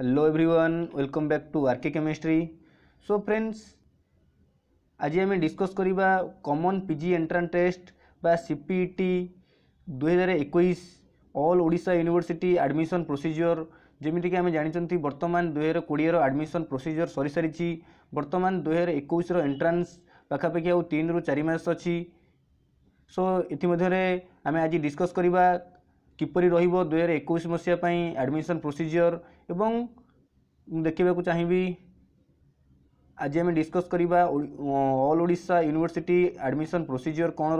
Hello everyone welcome back to R K chemistry so friends आज आम discuss करवा common PG entrance test बा CPET 2021 all Odisha university admission procedure ଯେମିତିକି ଆମେ ଜାଣିଛନ୍ତି ବର୍ତ୍ତମାନ ଦୁଇହଜାର କୋଡ଼ିଏର ଆଡ଼ମିସନ୍ ପ୍ରୋସିଜିଓର ସରିସାରିଛି ବର୍ତ୍ତମାନ ଦୁଇହଜାର ଏକୋଇଶର ଏଣ୍ଟ୍ରାନ୍ସ ପାଖାପାଖି ଆଉ ତିନିରୁ ଚାରି ମାସ ଅଛି ସୋ ଏଥିମଧ୍ୟରେ ଆମେ ଆଜି ଡିସ୍କସ୍ କରିବା किपरी रोह दुईार एक मसीहाँ एडमिशन प्रोसीजियर एवं देखने को चाहेबी आज आम डिस्कस करवा all Odisha university admission procedure कौन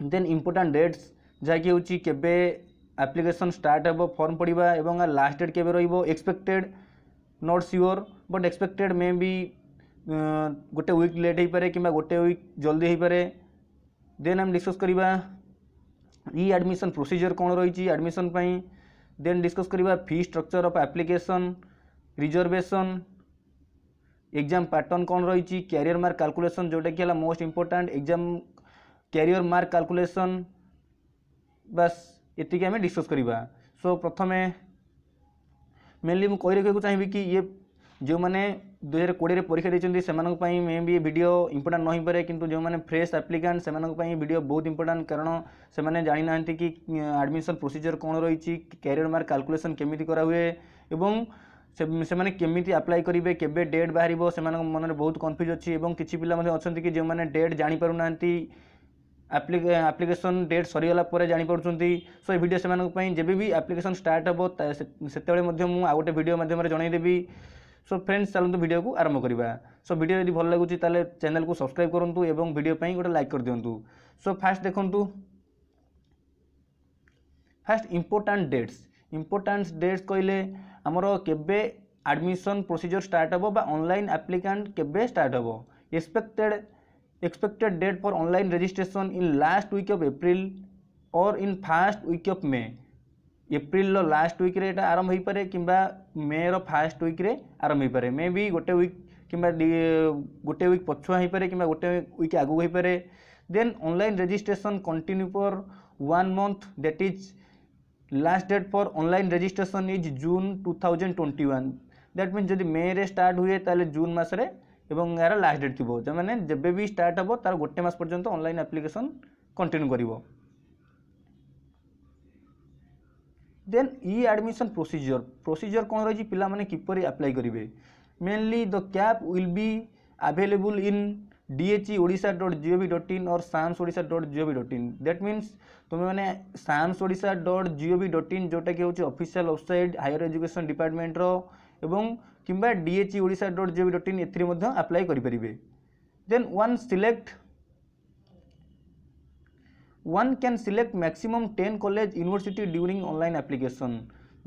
रेन इम्पोर्टाट डेट्स जहाँकि आप्लिकेसन स्टार्ट हम फर्म पड़ा और लास्ट डेट के expected not sure but expected May भी गोटे विक् लेट हो पाए कि गोटे विक् जल्दी हो पाए देन आम डिस्कस करवा इ आडमिशन प्रोसीजर कौन रही एडमिशन देन डिस्कस कर fee structure of application reservation exam pattern कौन रही कैरियर मार्क कैलकुलेशन जोटा कि most important exam career mark calculation बस ये आम डिस्कस करवा सो प्रथम मेनली मुझे कही रखा चाहिए कि ये जो मैंने दुई हजार कोड़े परीक्षा देखते मे भी भिड इंपोर्टां नहींपे कि जो मैंने फ्रेश आप्लिकांट से भिड बहुत इंपोर्टां कारण से जाणी ना कि आडमिशन प्रोसीजर कौन रही क्यारिययर मार्क काल्कुलेसन केमी कराए से मैंने केमी आप्लाय करेंगे केवे डेट बाहर से मन में बहुत कन्फ्यूज अच्छी और किसी पिला अच्छा कि जो मैंने डेट जापार आप्लिकेसन डेट सरीगला जापड़ सो ये भिडियो से जब भी आप्लिकेसन स्टार्ट हे से आउ गोटे भिडियो मध्यम जनईदेवी সো ফ্রেন্ডস চালু ভিডিও কু আরম্ভ করা সো ভিডিও যদি ভাল লাগুচি তাহলে চ্যানেল কু সবসক্রাইব করতু এবং ভিডিও পাই গোটে লাইক করে দিও সো ফার্স্ট দেখুন first important dates important dates কহিলে আমার কেবে আডমিশন প্রোসিজর স্টার্ট হব বা অনলাইন আপ্লিকান্ট কেবে স্টার্ট হব expected expected date for online registration in last week of April और in first week of May ଏପ୍ରିଲର ଲାଷ୍ଟ ୱିକ୍ରେ ଏଇଟା ଆରମ୍ଭ ହୋଇପାରେ କିମ୍ବା ମେ'ର ଫାଷ୍ଟ ୱିକ୍ରେ ଆରମ୍ଭ ହୋଇପାରେ ମେ ବି ଗୋଟେ ୱିକ୍ କିମ୍ବା ଗୋଟେ ୱିକ୍ ପଛୁଆ ହୋଇପାରେ କିମ୍ବା ଗୋଟେ ୱିକ୍ ଆଗକୁ ହୋଇପାରେ then online registration continue for one month that is last date for online registration is June two thousand twenty one that means ଯଦି ମେ'ରେ ଷ୍ଟାର୍ଟ ହୁଏ ତାହେଲେ ଜୁନ୍ ମାସରେ ଏବଂ ଏହାର ଲାଷ୍ଟ ଡେଟ୍ ଥିବ ମାନେ ଯେବେ ବି ଷ୍ଟାର୍ଟ ହେବ ତା'ର ଗୋଟେ ମାସ ପର୍ଯ୍ୟନ୍ତ ଅନଲାଇନ୍ ଆପ୍ଲିକେସନ୍ କଣ୍ଟିନ୍ୟୁ କରିବ দেন ই ଆଡ଼ମିସନ୍ ପ୍ରୋସିଜିଓର ପ୍ରୋସିଜିଓର କ'ଣ ରହିଛି ପିଲାମାନେ କିପରି ଆପ୍ଲାଏ କରିବେ mainly the CAP will be available in DHE Odisha dot GOV dot in or SAMS Odisha dot GOV dot in that means তুমি মানে SAMS Odisha dot GOV dot in যেটাকি হচ্ছে অফিসিয়াল ওয়েবসাইট হায়ার এজুকেশন ডিপার্টমেন্টর এবং কিংবা DHE Odisha dot GOV dot in এর apply করে then one select one can select maximum ten college university during online application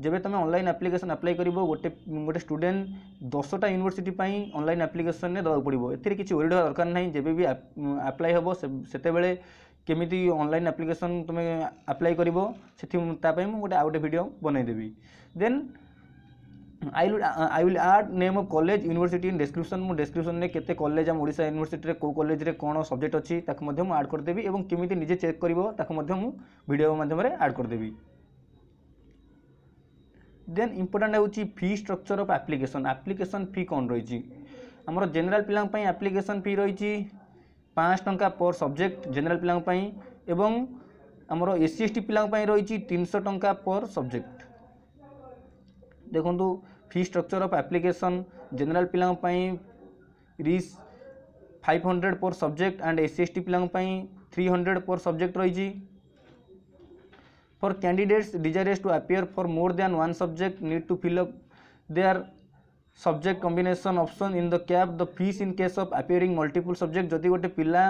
ଯେବେ ତୁମେ ଅନଲାଇନ୍ ଆପ୍ଲିକେସନ୍ ଆପ୍ଲାଏ କରିବ ଗୋଟେ ଗୋଟେ ଷ୍ଟୁଡେଣ୍ଟ ଦଶଟା ୟୁନିଭର୍ସିଟି ପାଇଁ ଅନଲାଇନ୍ ଆପ୍ଲିକେସନ୍ରେ ଦେବାକୁ ପଡ଼ିବ ଏଥିରେ କିଛି ୱରିଡ଼ ହେବା ଦରକାର ନାହିଁ ଯେବେ ବି ଆପ୍ଲାଏ ହେବ ସେତେବେଳେ କେମିତି ଅନଲାଇନ୍ ଆପ୍ଲିକେସନ୍ ତୁମେ ଆପ୍ଲାଏ କରିବ ସେଥି ତା ପାଇଁ ମୁଁ ଗୋଟେ ଆଉ ଗୋଟେ ଭିଡ଼ିଓ ବନେଇଦେବି then I I will add name of college university in description मु डेस्क्रिप्सन में केते कलेज आम ओडा यूनिवर्सिटी को कलेज रे कौन सब्जेक्ट अच्छी ताकू आड करदेवी और कमी निजे चेक करूँ भिडियो मध्यम आड करदेवी দেন ইম্পর্টাট হচ্ছে fee structure of application application fee কম রয়েছে আমার জেনেল পিলা আপ্লিকেসন ফি রয়েছে পাঁচ টঙ্কা পর সবজেক্ট জেনেল পিলা এবং আমার এসসি এসটি পিলা রয়েছে তিনশো টঙ্কা পর সবজেক্ট देखो fee structure of application general ପିଲାଙ୍କ ପାଇଁ five hundred hundred subject and S S S T T three hundred per subject रही for candidates desirous to appear for more than one subject need to fill up they are subject combination option in the CAP the fees in case of appearing multiple subject जदि गोटे पिला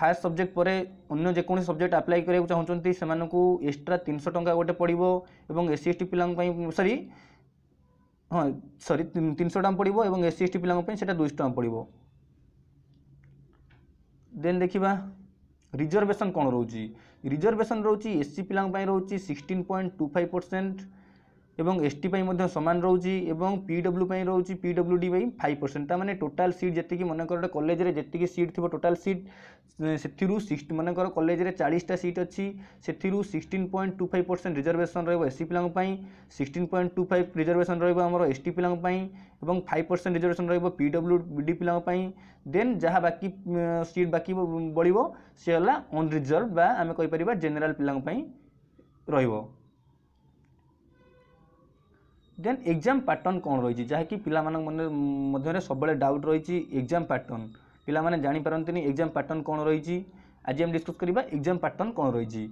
first subject per subject apply करा चाहते से extra तीन सौ टा गोटे पड़ो एस सी एस टी पिला सरी ହଁ ସରି ତିନିଶହ ଟଙ୍କା ପଡ଼ିବ ଏବଂ ଏସ୍ ସି ଏସ୍ ଟି ପିଲାଙ୍କ ପାଇଁ ସେଇଟା ଦୁଇଶହ ଟଙ୍କା ପଡ଼ିବ ଦେନ୍ ଦେଖିବା ରିଜର୍ଭେସନ୍ କ'ଣ ରହୁଛି ରିଜର୍ଭେସନ୍ ରହୁଛି ଏସ୍ ସି ପିଲାଙ୍କ ପାଇଁ ରହୁଛି sixteen point two five percent এবং এসটি পাই ମଧ୍ୟ ସମାନ ରହୁଛି ଏବଂ ପିଡବ୍ଲ୍ୟୁ ପାଇଁ ରହୁଛି ପିଡବ୍ଲ୍ୟୁ ଡି ପାଇଁ ଫାଇଭ୍ ପରସେଣ୍ଟ ତା'ମାନେ ଟୋଟାଲ୍ ସିଟ୍ ଯେତିକି ମନେକର ଗୋଟେ କଲେଜରେ ଯେତିକି ସିଟ୍ ଥିବ ଟୋଟାଲ୍ ସିଟ୍ ସେଥିରୁ ସିକ୍ସଟି ମନେକର କଲେଜରେ ଚାଳିଶଟା ସିଟ୍ ଅଛି ସେଥିରୁ sixteen point two five percent reservation ରହିବ ଏସ୍ସି ପିଲାଙ୍କ ପାଇଁ sixteen point two five reservation ରହିବ ଆମର ଏସ୍ଟି ପିଲାଙ୍କ ପାଇଁ ଏବଂ ଫାଇଭ୍ ପରସେଣ୍ଟ ରିଜର୍ଭେସନ୍ ରହିବ ପିଡବ୍ଲ୍ୟୁ ଡି ପିଲାଙ୍କ ପାଇଁ ଦେନ୍ ଯାହା ବାକି ସିଟ୍ ବାକି ବଳିବ ସେ ହେଲା ଅନରିଜର୍ଭ ବା ଆମେ କହିପାରିବା ଜେନେରାଲ୍ ପିଲାଙ୍କ ପାଇଁ ରହିବ দেন ଏକ୍ଜାମ୍ ପାଟର୍ନ କ'ଣ ରହିଛି ଯାହାକି ପିଲାମାନଙ୍କ ମନେ ମଧ୍ୟରେ ସବୁବେଳେ ଡାଉଟ୍ ରହିଛି ଏକ୍ଜାମ୍ ପାଟର୍ନ ପିଲାମାନେ ଜାଣିପାରନ୍ତିନି ଏକ୍ଜାମ୍ ପାଟର୍ନ କ'ଣ ରହିଛି ଆଜି ଆମେ ଡିସ୍କସ୍ କରିବା ଏକ୍ଜାମ୍ ପାଟର୍ନ କ'ଣ ରହିଛି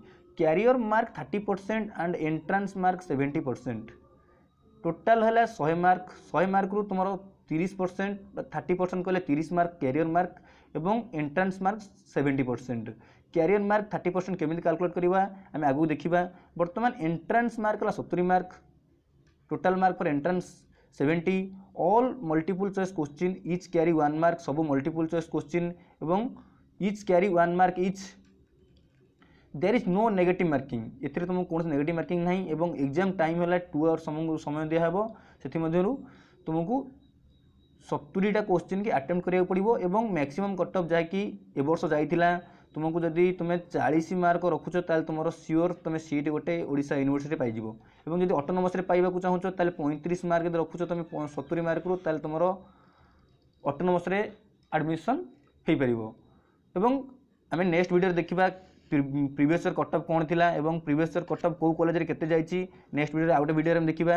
career mark thirty percent and entrance mark seventy percent total ହେଲା ଶହେ ମାର୍କ ଶହେ ମାର୍କରୁ ତୁମର ତିରିଶ ପରସେଣ୍ଟ ବା ଥାର୍ଟି ପରସେଣ୍ଟ କହିଲେ ତିରିଶ ମାର୍କ କ୍ୟାରିୟର୍ ମାର୍କ ଏବଂ entrance mark seventy percent career mark thirty percent କେମିତି କାଲକୁଲେଟ୍ କରିବା ଆମେ ଆଗକୁ ଦେଖିବା ବର୍ତ୍ତମାନ ଏଣ୍ଟ୍ରାନ୍ସ ମାର୍କ ହେଲା ସତୁରି mark total mark for entrance seventy all multiple choice question each carry one mark सब मल्टीपुल चयस क्वेश्चन एवं each carry one mark each there is no negative marking एथिरे तुम कौन नेगेट मार्किंग ना exam time है two hours समय दिहब से तुमको सतुरीटा क्वेश्चन की आटेम्प्ट करा पड़ो मैक्सीम कटअप जहाँकि जाता ତୁମକୁ ଯଦି ତୁମେ ଚାଳିଶ ମାର୍କ ରଖୁଛ ତାହେଲେ ତୁମର ସିଓର ତୁମେ ସିଟ୍ ଗୋଟେ ଓଡ଼ିଶା ୟୁନିଭର୍ସିଟି ପାଇଯିବ ଏବଂ ଯଦି ଅଟୋନମସ୍ରେ ପାଇବାକୁ ଚାହୁଁଛ ତାହେଲେ ପଇଁତିରିଶ ମାର୍କ ଯଦି ରଖୁଛ ତୁମେ ସତୁରି ମାର୍କରୁ ତାହେଲେ ତୁମର ଅଟୋନମସ୍ରେ ଆଡ଼ମିସନ୍ ହୋଇପାରିବ ଏବଂ ଆମେ ନେକ୍ସଟ ଭିଡ଼ିଓରେ ଦେଖିବା ପ୍ରିଭିୟସ୍ ଇୟର୍ କଟଅଫ୍ କ'ଣ ଥିଲା ଏବଂ ପ୍ରିଭିୟସ୍ ଇୟର୍ କଟଅଫ୍ କେଉଁ କଲେଜରେ କେତେ ଯାଇଛି ନେକ୍ସଟ ଭିଡ଼ିଓରେ ଆଉ ଗୋଟେ ଭିଡ଼ିଓରେ ଆମେ ଦେଖିବା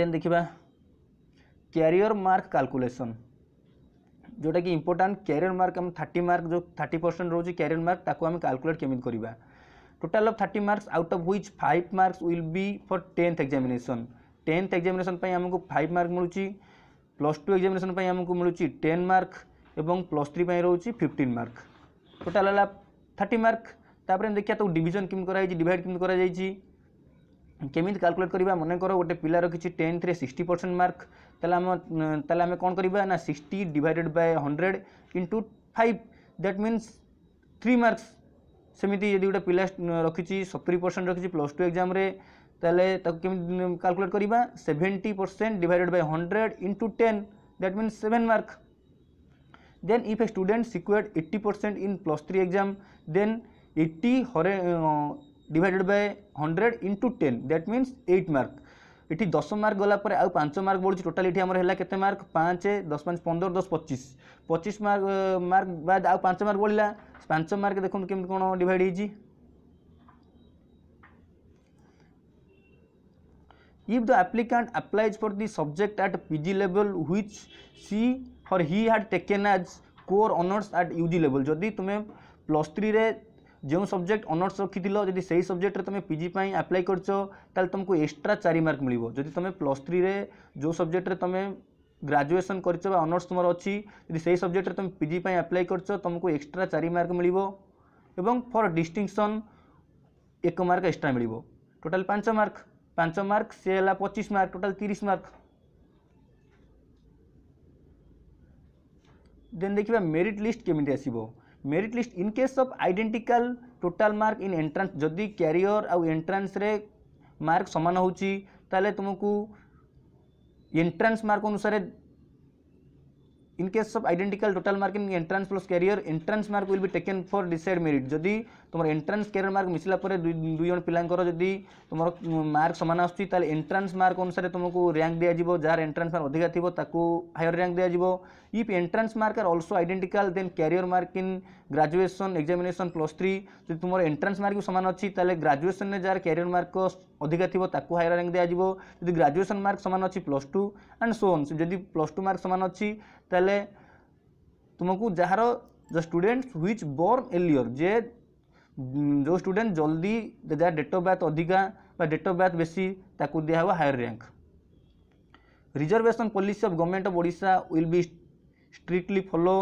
ଦେନ୍ ଦେଖିବା କ୍ୟାରିୟର ମାର୍କ କାଲକୁଲେସନ୍ जोटा कि इंपोर्टाट क्यारियर मार्क आम थर्टी मार्क जो थर्टी परसेंट रोचे क्यारियर मार्क आम कालकुलेट केमी करवा total of thirty marks out of which five marks will be for tenth examination tenth examination आमको फाइव मार्क मिलूँ प्लस टू एक्जामेसन आमको मिलूँ टेन मार्क और प्लस थ्री रोच फिफ्टन मार्क टोटाल है थर्टी मार्क तापर देखा तो डिजन केमी कराई केमी कर কেমিতি কালকুলেট করা মনে কর গোটে পিলার কিছু টেন্থে সিক্সটি পরসেন্ট মার্ক তাহলে আম তাহলে আমি কম করা না sixty divided by hundred into five that means three marks সেমিতি যদি গোটে পিলা রকিছি সতুরি পরসেন্ট রকিছি প্লস টু এক্সামে তাহলে তাকে কেমি কালকুলেট করা seventy percent divided by hundred into ten that means seven mark then if a student secured 80% in plus 3 exam then 80 uh, divided by hundred into ten that means eight mark এটি দশ mark গলাপরে আউ পাঁচ mark বলছি total এটি আমার হল কেতে mark পাঁচ দশ পাঁচ পনেরো দশ পঁচিশ পঁচিশ মার্ক মার্ক বাদ আউ পাঁচ মার্ক বলিলা পাঁচ মার্ক দেখুন কেমতি কোণ ডিভাইড হয়েছি if the applicant applies for the subject at pg level which she or he had taken as core honors at ug level যদি তুমি প্লস থ্রিরে जो सब्जेक्ट अनर्स रखी जदि से ही सब्जेक्ट तुम पिजी आप्लाय कर तुमको एक्सट्रा चार मार्क मिल तुम प्लस थ्री जो सब्जेक्ट तुम ग्राजुएसन करनर्स तुम अच्छी से ही सब्जेक्ट तुम पिजी आप्लाय कर तुमको एक्सट्रा चार मार्क मिल फर डिस्टिंगसन एक मार्क एक्सट्रा मिल टोटाल पांच मार्क पांच मार्क से है पचीस मार्क टोटाल तीस मार्क देन देखा मेरीट लिस्ट केमी आसो merit list in case identical total mark in entrance जदि क्यारियर आउ एंट्रान्स मार्क सामान होची तुमको एंट्रान्स मार्क अनुसार in case of identical total mark in entrance plus career entrance mark will be taken for decide merit যদি তোমার entrance career mark মিশিলা পরে দুই জন পিলাঙ্কর যদি তোমার মার্ক সমান আসুচি তাহলে এন্ট্রান্স মার্ক অনুসারে তোমাকে র্যাঙ্ক দিয়াযিব যার এন্ট্রান্স মার্ক অধিকা থিব তাকে হায়ার র্যাঙ্ক দিয়াযিব if entrance mark are also identical then career mark in graduation examination plus three যদি তোমার এন্ট্রান্স মার্ক সমান অছি তাহলে গ্রাজুয়েসনে যার ক্যারিয়ার মার্ক অধিকা থিব তাকে হায়ার র্যাঙ্ক দিয়াযিব যদি গ্রাজুয়েসন মার্ক সমান অছি প্লস টু আন্ড সোন যদি প্লস টু মার্ক সমান অছি तेल तुमको जार जो स्टूडेंट ह्विच बोर्न एलियर जे जो स्टूडेंट जल्दी जहाँ डेट अफ बार्थ अधिका डेट अफ बार्थ बेसी ताकू दिहब higher rank reservation policy of government of Odisha will be strictly follow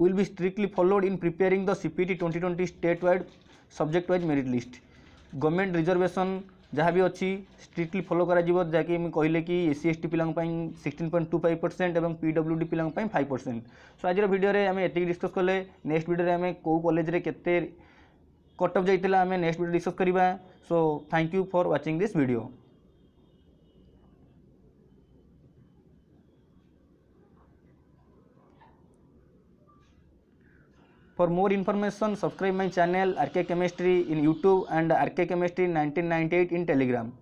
will be strictly followed in preparing the CPT 2020 state wide subject wise merit list government reservation ଯାହା ବି ଅଛି strictly follow କରାଯିବ ଯାହାକି ମୁଁ କହିଲେ କି ଏସ୍ସି ଏସ୍ଟି ପିଲାଙ୍କ ପାଇଁ sixteen point two five percent ଏବଂ ପି ଡବ୍ଲ୍ୟୁ ଡି ପିଲାଙ୍କ ପାଇଁ ଫାଇଭ୍ ପରସେଣ୍ଟ ସୋ ଆଜିର ଭିଡ଼ିଓରେ ଆମେ ଏତିକି ଡିସ୍କସ୍ କଲେ ନେକ୍ସଟ ଭିଡ଼ିଓରେ ଆମେ କେଉଁ କଲେଜରେ କେତେ କଟ୍ ଅଫ୍ ଯାଇଥିଲା ଆମେ ନେକ୍ସଟ ଭିଡ଼ିଓ ଡିସ୍କସ୍ କରିବା so thank you for watching this video For more information, subscribe my channel RK Chemistry in YouTube and RK Chemistry 1998 in Telegram.